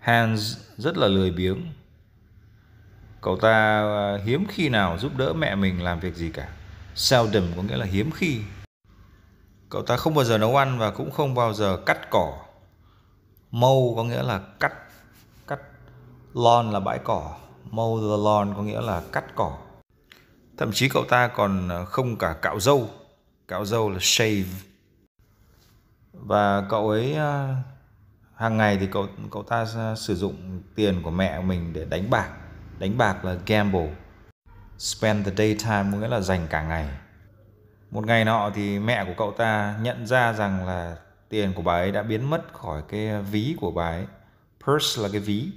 Hans rất là lười biếng. Cậu ta à, hiếm khi nào giúp đỡ mẹ mình làm việc gì cả. Seldom có nghĩa là hiếm khi. Cậu ta không bao giờ nấu ăn và cũng không bao giờ cắt cỏ. Mow có nghĩa là cắt cắt lawn là bãi cỏ, mow the lawn có nghĩa là cắt cỏ. Thậm chí cậu ta còn à, không cả cạo râu. Cạo râu là shave. Và cậu ấy à, hàng ngày thì cậu cậu ta sử dụng tiền của mẹ mình để đánh bạc đánh bạc là gamble spend the daytime nghĩa là dành cả ngày một ngày nọ thì mẹ của cậu ta nhận ra rằng là tiền của bà ấy đã biến mất khỏi cái ví của bà ấy purse là cái ví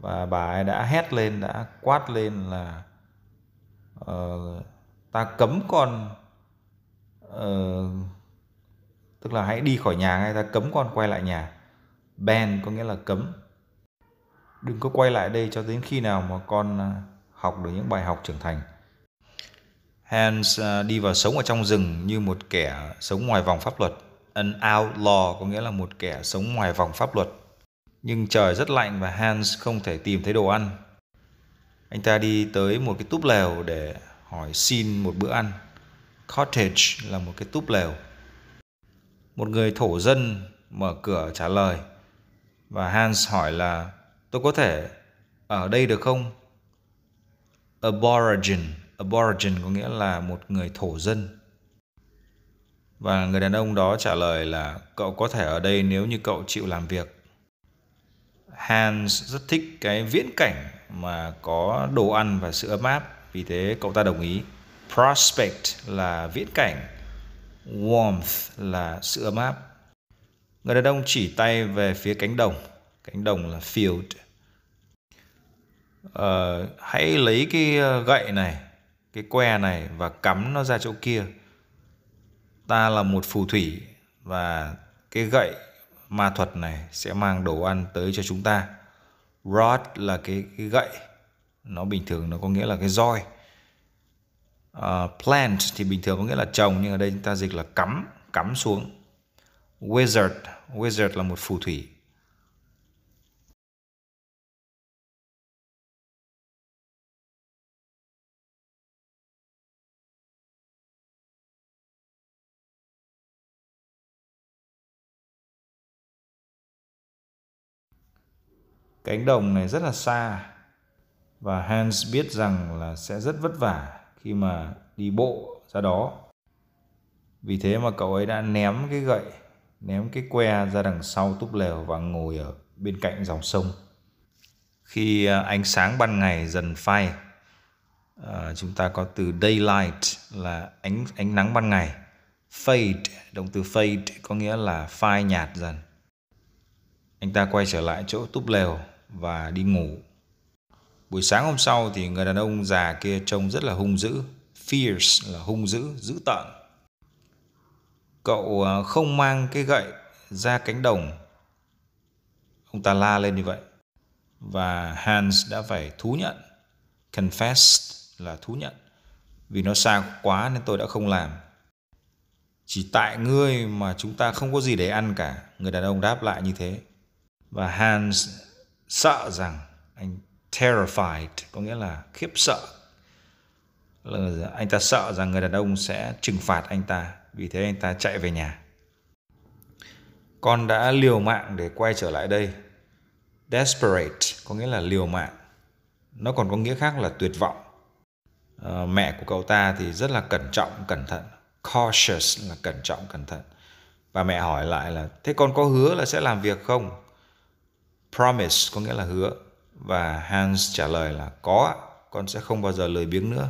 và bà ấy đã hét lên đã quát lên là uh, ta cấm con uh, tức là hãy đi khỏi nhà ngay ta cấm con quay lại nhà ban có nghĩa là cấm đừng có quay lại đây cho đến khi nào mà con à, học được những bài học trưởng thành Hans à, đi vào sống ở trong rừng như một kẻ sống ngoài vòng pháp luật an outlaw có nghĩa là một kẻ sống ngoài vòng pháp luật nhưng trời rất lạnh và Hans không thể tìm thấy đồ ăn anh ta đi tới một cái túp lều để hỏi xin một bữa ăn cottage là một cái túp lều một người thổ dân mở cửa trả lời và Hans hỏi là tôi có thể ở đây được không? Aborigin Aborigin có nghĩa là một người thổ dân Và người đàn ông đó trả lời là Cậu có thể ở đây nếu như cậu chịu làm việc Hans rất thích cái viễn cảnh mà có đồ ăn và sự ấm áp Vì thế cậu ta đồng ý Prospect là viễn cảnh Warmth là sự ấm áp Người đàn ông chỉ tay về phía cánh đồng. Cánh đồng là field. Ờ, hãy lấy cái ờ, gậy này, cái que này và cắm nó ra chỗ kia. Ta là một phù thủy và cái gậy ma thuật này sẽ mang đồ ăn tới cho chúng ta. Rod là cái, cái gậy. Nó bình thường nó có nghĩa là cái roi. Uh, plant thì bình thường có nghĩa là trồng nhưng ở đây chúng ta dịch là cắm, cắm xuống Wizard Wizard là một phù thủy cánh đồng này rất là xa và Hans biết rằng là sẽ rất vất vả khi mà đi bộ ra đó. Vì thế mà cậu ấy đã ném cái gậy ném cái que ra đằng sau túp lều và ngồi ở bên cạnh dòng sông. Khi à, ánh sáng ban ngày dần phai, à, chúng ta có từ daylight là ánh ánh nắng ban ngày. Fade, động từ fade có nghĩa là phai nhạt dần. Anh ta quay trở lại chỗ túp lều và đi ngủ. Buổi sáng hôm sau thì người đàn ông già kia trông rất là hung dữ. Fierce là hung dữ, dữ tợn Cậu ờ, không mang cái gậy ra cánh đồng Ông ta la lên như vậy Và Hans đã phải thú nhận Confess là thú nhận Vì nó xa quá nên tôi đã không làm Chỉ tại ngươi mà chúng ta không có gì để ăn cả Người đàn ông đáp lại như thế Và Hans sợ rằng Anh terrified có nghĩa là khiếp sợ là anh ta sợ rằng người đàn ông sẽ trừng phạt anh ta vì thế anh ta chạy về nhà con đã liều mạng để quay trở lại đây desperate có nghĩa là liều mạng nó còn có nghĩa khác là tuyệt vọng à, mẹ của cậu ta thì rất là cẩn trọng cẩn thận cautious là cẩn trọng cẩn thận và mẹ hỏi lại là thế con có hứa là sẽ làm việc không promise có nghĩa là hứa và Hans trả lời là có con sẽ không bao giờ lười biếng nữa